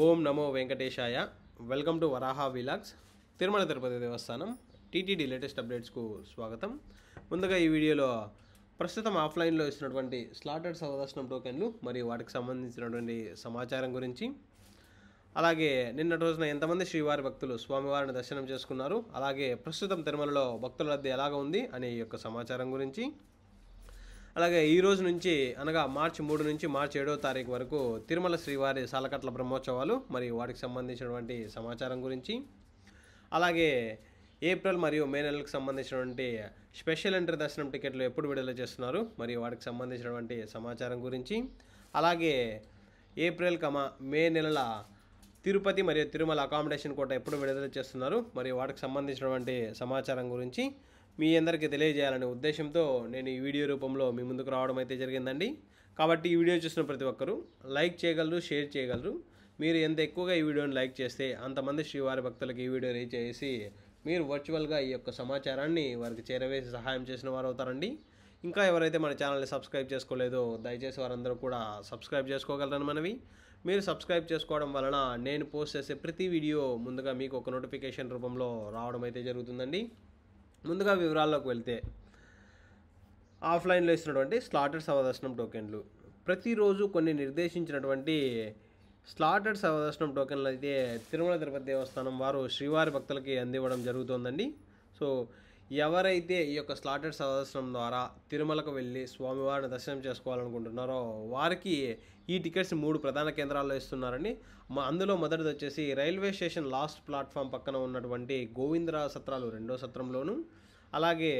ఓం నమో వెంకటేశాయ welcome to Varaha vlogs Tirumala Tirupati Devasthanam TTD latest అప్డేట్స్కు స్వాగతం ముందుగా ఈ వీడియోలో ప్రస్తుతం ఆఫ్లైన్లో ఇస్తున్నటువంటి స్లాటెడ్ సవదర్శనం టోకెన్లు మరియు వాటికి సంబంధించినటువంటి సమాచారం గురించి అలాగే నిన్నటి రోజున ఎంతమంది శ్రీవారి భక్తులు స్వామివారిని దర్శనం చేసుకున్నారు అలాగే ప్రస్తుతం తిరుమలలో భక్తుల రద్దీ ఎలాగ ఉంది అనే యొక్క సమాచారం గురించి అలాగే ఈ రోజు నుంచి అనగా మార్చి మూడు నుంచి మార్చి ఏడవ తారీఖు వరకు తిరుమల శ్రీవారి సాలకట్ల బ్రహ్మోత్సవాలు మరియు వాటికి సంబంధించినటువంటి సమాచారం గురించి అలాగే ఏప్రిల్ మరియు మే నెలలకు సంబంధించినటువంటి స్పెషల్ ఎంట్రీ దర్శనం టికెట్లు ఎప్పుడు విడుదల చేస్తున్నారు మరియు వాటికి సంబంధించినటువంటి సమాచారం గురించి అలాగే ఏప్రిల్ కమా మే నెలల తిరుపతి మరియు తిరుమల అకామిడేషన్ కోట ఎప్పుడు విడుదల చేస్తున్నారు మరియు వాటికి సంబంధించినటువంటి సమాచారం గురించి మీ అందరికీ తెలియజేయాలనే ఉద్దేశంతో నేను ఈ వీడియో రూపంలో మీ ముందుకు రావడం అయితే జరిగిందండి కాబట్టి ఈ వీడియో చూసిన ప్రతి ఒక్కరూ లైక్ చేయగలరు షేర్ చేయగలరు మీరు ఎంత ఎక్కువగా ఈ వీడియోని లైక్ చేస్తే అంతమంది శ్రీవారి భక్తులకు ఈ వీడియో రీచ్ చేసి మీరు వర్చువల్గా ఈ యొక్క సమాచారాన్ని వారికి చేరవేసి సహాయం చేసిన వారు అవుతారండి ఇంకా ఎవరైతే మన ఛానల్ని సబ్స్క్రైబ్ చేసుకోలేదో దయచేసి వారందరూ కూడా సబ్స్క్రైబ్ చేసుకోగలరని మనవి మీరు సబ్స్క్రైబ్ చేసుకోవడం వలన నేను పోస్ట్ చేసే ప్రతి వీడియో ముందుగా మీకు ఒక నోటిఫికేషన్ రూపంలో రావడం అయితే జరుగుతుందండి ముందుగా వివరాల్లోకి వెళ్తే ఆఫ్లైన్లో ఇస్తున్నటువంటి స్లాటర్ సవదర్శనం టోకెన్లు ప్రతిరోజు కొన్ని నిర్దేశించినటువంటి స్లాటర్ సవదర్శనం టోకెన్లు అయితే తిరుమల తిరుపతి దేవస్థానం వారు శ్రీవారి భక్తులకి అందివ్వడం జరుగుతోందండి సో ఎవరైతే ఈ యొక్క స్లాటెడ్ సదర్శనం ద్వారా తిరుమలకు వెళ్ళి స్వామివారిని దర్శనం చేసుకోవాలనుకుంటున్నారో వారికి ఈ టికెట్స్ మూడు ప్రధాన కేంద్రాల్లో ఇస్తున్నారని అందులో మొదటిది వచ్చేసి రైల్వే స్టేషన్ లాస్ట్ ప్లాట్ఫామ్ పక్కన ఉన్నటువంటి గోవిందరా సత్రాలు రెండో సత్రంలోను అలాగే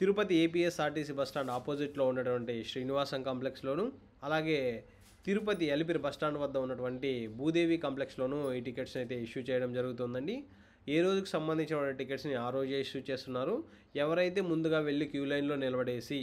తిరుపతి ఏపీఎస్ఆర్టీసీ బస్టాండ్ ఆపోజిట్లో ఉన్నటువంటి శ్రీనివాసం కాంప్లెక్స్లోను అలాగే తిరుపతి ఎలిపిరి బస్టాండ్ వద్ద ఉన్నటువంటి భూదేవి కాంప్లెక్స్లోను ఈ టికెట్స్ అయితే ఇష్యూ చేయడం జరుగుతుందండి ఏ రోజుకు సంబంధించిన టికెట్స్ని ఆ రోజే ఇష్యూ చేస్తున్నారు ఎవరైతే ముందుగా వెళ్ళి క్యూ లైన్లో నిలబడేసి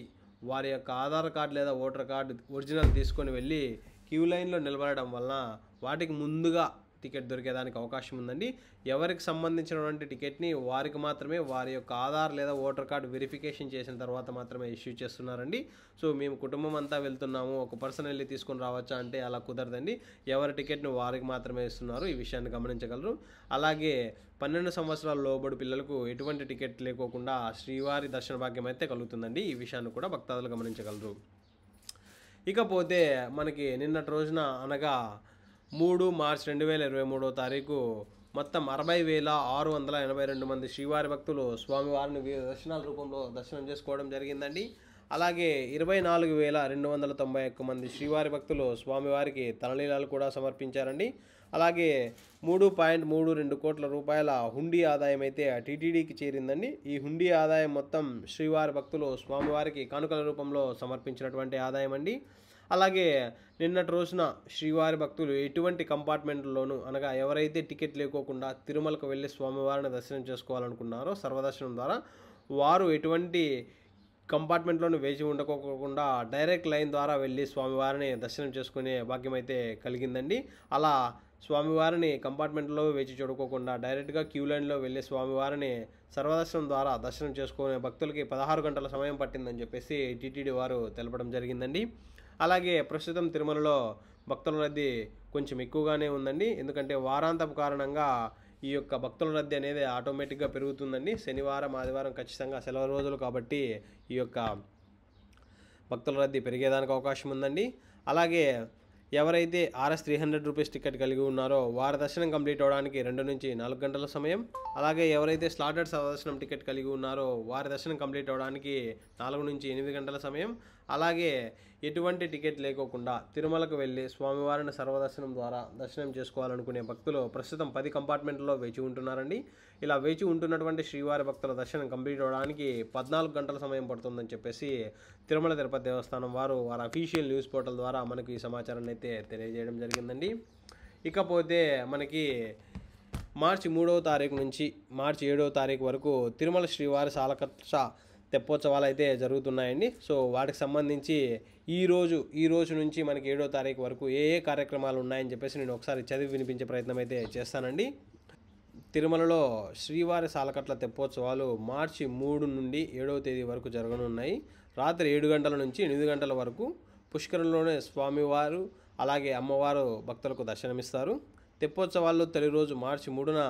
వారి యొక్క ఆధార్ కార్డు లేదా ఓటర్ కార్డు ఒరిజినల్ తీసుకొని వెళ్ళి క్యూ లైన్లో నిలబడడం వలన వాటికి ముందుగా టికెట్ దొరికేదానికి అవకాశం ఉందండి ఎవరికి సంబంధించినటువంటి టికెట్ని వారికి మాత్రమే వారి యొక్క ఆధార్ లేదా ఓటర్ కార్డు వెరిఫికేషన్ చేసిన తర్వాత మాత్రమే ఇష్యూ చేస్తున్నారండి సో మేము కుటుంబం అంతా వెళ్తున్నాము ఒక పర్సన్ వెళ్ళి తీసుకుని రావచ్చా అంటే అలా కుదరదండి ఎవరి టికెట్ను వారికి మాత్రమే ఇస్తున్నారు ఈ విషయాన్ని గమనించగలరు అలాగే పన్నెండు సంవత్సరాల లోబడి పిల్లలకు ఎటువంటి టికెట్ లేకోకుండా శ్రీవారి దర్శన భాగ్యం అయితే కలుగుతుందండి ఈ విషయాన్ని కూడా భక్తాదులు గమనించగలరు ఇకపోతే మనకి నిన్నటి రోజున అనగా మూడు మార్చి రెండు వేల ఇరవై మూడో తారీఖు మొత్తం అరవై వేల ఆరు వందల ఎనభై రెండు మంది శ్రీవారి భక్తులు స్వామివారిని దర్శనాల రూపంలో దర్శనం చేసుకోవడం జరిగిందండి అలాగే ఇరవై నాలుగు వేల రెండు వందల తొంభై ఒక్క మంది శ్రీవారి భక్తులు స్వామివారికి తలనీలాలు కూడా సమర్పించారండి అలాగే మూడు పాయింట్ మూడు రెండు కోట్ల రూపాయల హుండీ ఆదాయం అయితే టీటీడీకి చేరిందండి ఈ హుండీ ఆదాయం మొత్తం శ్రీవారి భక్తులు స్వామివారికి కానుకల రూపంలో సమర్పించినటువంటి ఆదాయం అండి అలాగే నిన్నటి రోజున శ్రీవారి భక్తులు ఎటువంటి కంపార్ట్మెంట్లోనూ అనగా ఎవరైతే టికెట్ లేకోకుండా తిరుమలకు వెళ్ళి స్వామివారిని దర్శనం చేసుకోవాలనుకున్నారో సర్వదర్శనం ద్వారా వారు ఎటువంటి కంపార్ట్మెంట్లోనూ వేచి ఉండకోకుండా డైరెక్ట్ లైన్ ద్వారా వెళ్ళి స్వామివారిని దర్శనం చేసుకునే భాగ్యం అయితే కలిగిందండి అలా స్వామివారిని కంపార్ట్మెంట్లో వేచి చూడుకోకుండా డైరెక్ట్గా క్యూ లైన్లో వెళ్ళి స్వామివారిని సర్వదర్శనం ద్వారా దర్శనం చేసుకునే భక్తులకి పదహారు గంటల సమయం పట్టిందని చెప్పేసి టీటీడీ వారు తెలపడం జరిగిందండి అలాగే ప్రస్తుతం తిరుమలలో భక్తుల రద్దీ కొంచెం ఎక్కువగానే ఉందండి ఎందుకంటే వారాంతపు కారణంగా ఈ యొక్క భక్తుల రద్దీ అనేది ఆటోమేటిక్గా పెరుగుతుందండి శనివారం ఆదివారం ఖచ్చితంగా సెలవు రోజులు కాబట్టి ఈ యొక్క భక్తుల రద్దీ పెరిగేదానికి అవకాశం ఉందండి అలాగే ఎవరైతే R S three hundred rupees ticket కలిగి ఉన్నారో వారి దర్శనం కంప్లీట్ అవడానికి రెండు నుంచి నాలుగు గంటల సమయం అలాగే ఎవరైతే స్లాటెడ్ సదర్శనం టికెట్ కలిగి ఉన్నారో వారి దర్శనం కంప్లీట్ అవడానికి నాలుగు నుంచి ఎనిమిది గంటల సమయం అలాగే ఎటువంటి టికెట్ లేకోకుండా తిరుమలకు వెళ్ళి స్వామివారిని సర్వదర్శనం ద్వారా దర్శనం చేసుకోవాలనుకునే భక్తులు ప్రస్తుతం పది కంపార్ట్మెంట్లో వేచి ఉంటున్నారండి ఇలా వేచి ఉంటున్నటువంటి శ్రీవారి భక్తుల దర్శనం కంప్లీట్ అవడానికి పద్నాలుగు గంటల సమయం పడుతుందని చెప్పేసి తిరుమల తిరుపతి దేవస్థానం వారు వారి అఫీషియల్ న్యూస్ పోర్టల్ ద్వారా మనకు ఈ సమాచారాన్ని అయితే తెలియజేయడం జరిగిందండి ఇకపోతే మనకి మార్చి మూడవ తారీఖు నుంచి మార్చి ఏడవ తారీఖు వరకు తిరుమల శ్రీవారి సాలకక్ష తెప్పోత్సవాలు అయితే జరుగుతున్నాయండి సో వాటికి సంబంధించి ఈరోజు ఈ రోజు నుంచి మనకి ఏడో తారీఖు వరకు ఏ ఏ కార్యక్రమాలు ఉన్నాయని చెప్పేసి నేను ఒకసారి చదివి వినిపించే ప్రయత్నం అయితే చేస్తానండి తిరుమలలో శ్రీవారి సాలకట్ల తెప్పోత్సవాలు మార్చి మూడు నుండి ఏడవ తేదీ వరకు జరగనున్నాయి రాత్రి ఏడు గంటల నుంచి ఎనిమిది గంటల వరకు పుష్కరంలోనే స్వామివారు అలాగే అమ్మవారు భక్తులకు దర్శనమిస్తారు తెప్పోత్సవాల్లో తొలి రోజు మార్చి మూడున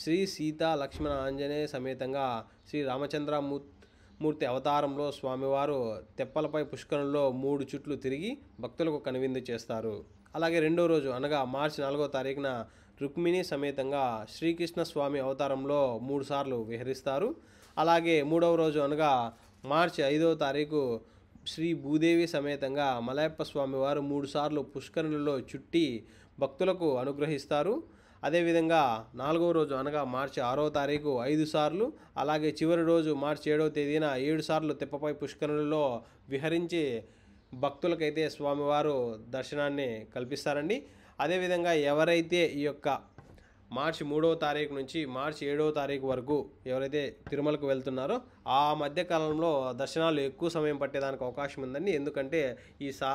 శ్రీ సీత లక్ష్మణ ఆంజనేయ సమేతంగా శ్రీ రామచంద్రమూర్తి మూర్తి అవతారంలో స్వామివారు తెప్పలపై పుష్కరంలో మూడు చుట్లు తిరిగి భక్తులకు కనువిందు చేస్తారు అలాగే రెండో రోజు అనగా మార్చి నాలుగో తారీఖున రుక్మిణి సమేతంగా శ్రీకృష్ణ స్వామి అవతారంలో మూడుసార్లు విహరిస్తారు అలాగే మూడవ రోజు అనగా మార్చి ఐదవ తారీఖు శ్రీ భూదేవి సమేతంగా మలయప్ప స్వామివారు మూడుసార్లు పుష్కరులలో చుట్టి భక్తులకు అనుగ్రహిస్తారు అదేవిధంగా నాలుగో రోజు అనగా మార్చి ఆరో తారీఖు ఐదు సార్లు అలాగే చివరి రోజు మార్చి ఏడవ తేదీన ఏడు సార్లు తిప్పపై పుష్కరులలో విహరించి భక్తులకైతే స్వామివారు దర్శనాన్ని కల్పిస్తారండి అదేవిధంగా ఎవరైతే ఈ యొక్క మార్చి మూడవ తారీఖు నుంచి మార్చి ఏడవ తారీఖు వరకు ఎవరైతే తిరుమలకు వెళ్తున్నారో ఆ మధ్యకాలంలో దర్శనాలు ఎక్కువ సమయం పట్టేదానికి అవకాశం ఉందండి ఎందుకంటే ఈ సా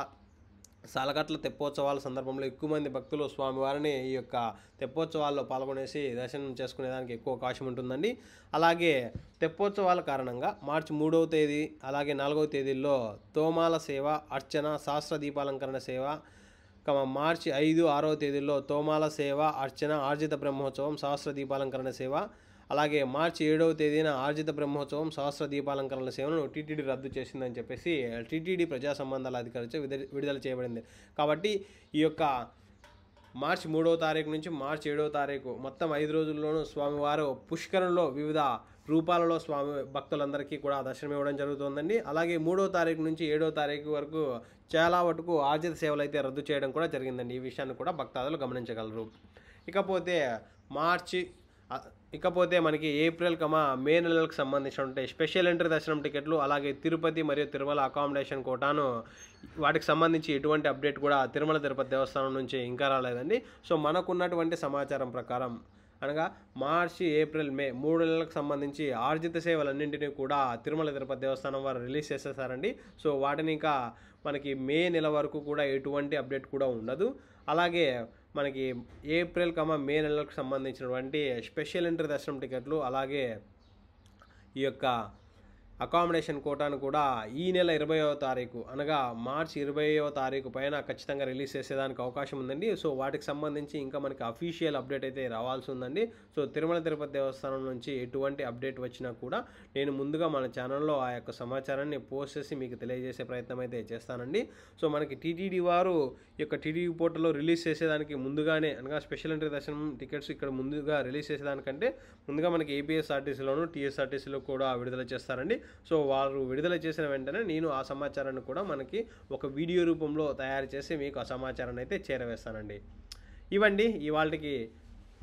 సాలగట్ల తెప్పోత్సవాల సందర్భంలో ఎక్కువ మంది భక్తులు స్వామివారిని ఈ యొక్క తెప్పోత్సవాల్లో పాల్గొనేసి దర్శనం చేసుకునేదానికి ఎక్కువ అవకాశం ఉంటుందండి అలాగే తెప్పోత్సవాల కారణంగా మార్చి మూడవ తేదీ అలాగే నాలుగవ తేదీల్లో తోమాల సేవ అర్చన శాస్త్ర దీపాలంకరణ సేవ మార్చి ఐదు ఆరవ తేదీల్లో తోమాల సేవ అర్చన ఆర్జిత బ్రహ్మోత్సవం సహస్ర దీపాలంకరణ సేవ అలాగే మార్చి ఏడవ తేదీన ఆర్జిత బ్రహ్మోత్సవం సహస్ర దీపాలంకరణ సేవను టీటీడీ రద్దు చేసిందని చెప్పేసి టీటీడీ ప్రజా సంబంధాల అధికారిచే విడుదల చేయబడింది కాబట్టి ఈ యొక్క మార్చి మూడవ తారీఖు నుంచి మార్చి ఏడవ తారీఖు మొత్తం ఐదు రోజుల్లోనూ స్వామివారు పుష్కరంలో వివిధ రూపాలలో స్వామి భక్తులందరికీ కూడా దర్శనం ఇవ్వడం జరుగుతుందండి అలాగే మూడో తారీఖు నుంచి ఏడో తారీఖు వరకు చాలా వరకు ఆర్జిత సేవలు అయితే రద్దు చేయడం కూడా జరిగిందండి ఈ విషయాన్ని కూడా భక్తాదులు గమనించగలరు ఇకపోతే మార్చి ఇకపోతే మనకి ఏప్రిల్ కమా మే నెలలకు సంబంధించిన ఉంటే స్పెషల్ ఎంట్రీ దర్శనం టికెట్లు అలాగే తిరుపతి మరియు తిరుమల అకామిడేషన్ కోటాను వాటికి సంబంధించి ఎటువంటి అప్డేట్ కూడా తిరుమల తిరుపతి దేవస్థానం నుంచి ఇంకా రాలేదండి సో మనకున్నటువంటి సమాచారం ప్రకారం అనగా మార్చి ఏప్రిల్ మే మూడు నెలలకు సంబంధించి ఆర్జిత సేవలన్నింటినీ కూడా తిరుమల తిరుపతి దేవస్థానం వారు రిలీజ్ చేసేసారండి సో వాటిని ఇంకా మనకి మే నెల వరకు కూడా ఎటువంటి అప్డేట్ కూడా ఉండదు అలాగే మనకి ఏప్రిల్ కమ మే నెలలకు సంబంధించినటువంటి స్పెషల్ ఎంట్రీ దర్శనం టికెట్లు అలాగే ఈ యొక్క అకామిడేషన్ కోటాను కూడా ఈ నెల ఇరవయో తారీఖు అనగా మార్చి ఇరవయో తారీఖు పైన ఖచ్చితంగా రిలీజ్ చేసేదానికి అవకాశం ఉందండి సో వాటికి సంబంధించి ఇంకా మనకి అఫీషియల్ అప్డేట్ అయితే రావాల్సి ఉందండి సో తిరుమల తిరుపతి దేవస్థానం నుంచి ఎటువంటి అప్డేట్ వచ్చినా కూడా నేను ముందుగా మన ఛానల్లో ఆ యొక్క సమాచారాన్ని పోస్ట్ చేసి మీకు తెలియజేసే ప్రయత్నం అయితే చేస్తానండి సో మనకి టీటీడీ వారు ఈ యొక్క టీటీడీ పోర్టల్లో రిలీజ్ చేసేదానికి ముందుగానే అనగా స్పెషల్ ఎంట్రీ దర్శనం టికెట్స్ ఇక్కడ ముందుగా రిలీజ్ చేసేదానికంటే ముందుగా మనకి ఏపీఎస్ఆర్టీసీలోను టీఎస్ఆర్టీసీలో కూడా విడుదల చేస్తారండి సో వారు విడుదల చేసిన వెంటనే నేను ఆ సమాచారాన్ని కూడా మనకి ఒక వీడియో రూపంలో తయారు చేసి మీకు ఆ సమాచారాన్ని అయితే చేరవేస్తానండి ఇవండి ఇవాళకి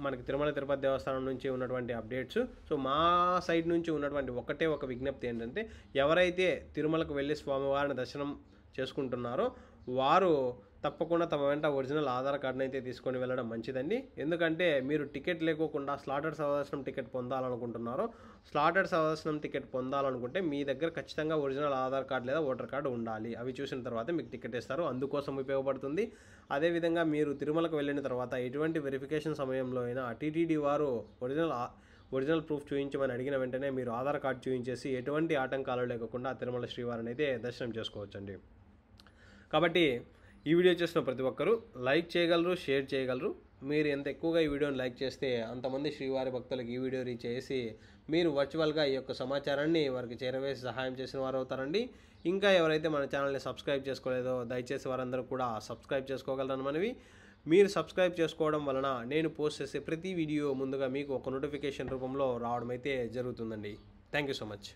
మనకి తిరుమల తిరుపతి దేవస్థానం నుంచి ఉన్నటువంటి అప్డేట్స్ సో మా సైడ్ నుంచి ఉన్నటువంటి ఒకటే ఒక విజ్ఞప్తి ఏంటంటే ఎవరైతే తిరుమలకు వెళ్ళి స్వామివారిని దర్శనం చేసుకుంటున్నారో వారు తప్పకుండా తమ వెంట ఒరిజినల్ ఆధార్ కార్డును అయితే తీసుకొని వెళ్ళడం మంచిదండి ఎందుకంటే మీరు టికెట్ లేకోకుండా స్లాటెడ్ సవదర్శనం టికెట్ పొందాలనుకుంటున్నారు స్లాటర్ సవదర్శనం టికెట్ పొందాలనుకుంటే మీ దగ్గర ఖచ్చితంగా ఒరిజినల్ ఆధార్ కార్డు లేదా ఓటర్ కార్డు ఉండాలి అవి చూసిన తర్వాత మీకు టికెట్ ఇస్తారు అందుకోసం ఉపయోగపడుతుంది అదేవిధంగా మీరు తిరుమలకు వెళ్ళిన తర్వాత ఎటువంటి వెరిఫికేషన్ సమయంలో అయినా టీటీడీ వారు ఒరిజినల్ ఒరిజినల్ ప్రూఫ్ చూపించమని అడిగిన వెంటనే మీరు ఆధార్ కార్డు చూపించేసి ఎటువంటి ఆటంకాలు లేకుండా తిరుమల శ్రీవారిని అయితే దర్శనం చేసుకోవచ్చండి కాబట్టి ఈ వీడియో చేసిన ప్రతి ఒక్కరూ లైక్ చేయగలరు షేర్ చేయగలరు మీరు ఎంత ఎక్కువగా ఈ వీడియోని లైక్ చేస్తే అంతమంది శ్రీవారి భక్తులకు ఈ వీడియో రీచ్ చేసి మీరు వర్చువల్గా ఈ యొక్క సమాచారాన్ని వారికి చేరవేసి సహాయం చేసిన వారు అవుతారండి ఇంకా ఎవరైతే మన ఛానల్ని సబ్స్క్రైబ్ చేసుకోలేదో దయచేసి వారందరూ కూడా సబ్స్క్రైబ్ చేసుకోగలరని మనవి మీరు సబ్స్క్రైబ్ చేసుకోవడం వలన నేను పోస్ట్ చేసే ప్రతి వీడియో ముందుగా మీకు ఒక నోటిఫికేషన్ రూపంలో రావడం అయితే జరుగుతుందండి థ్యాంక్ యూ సో మచ్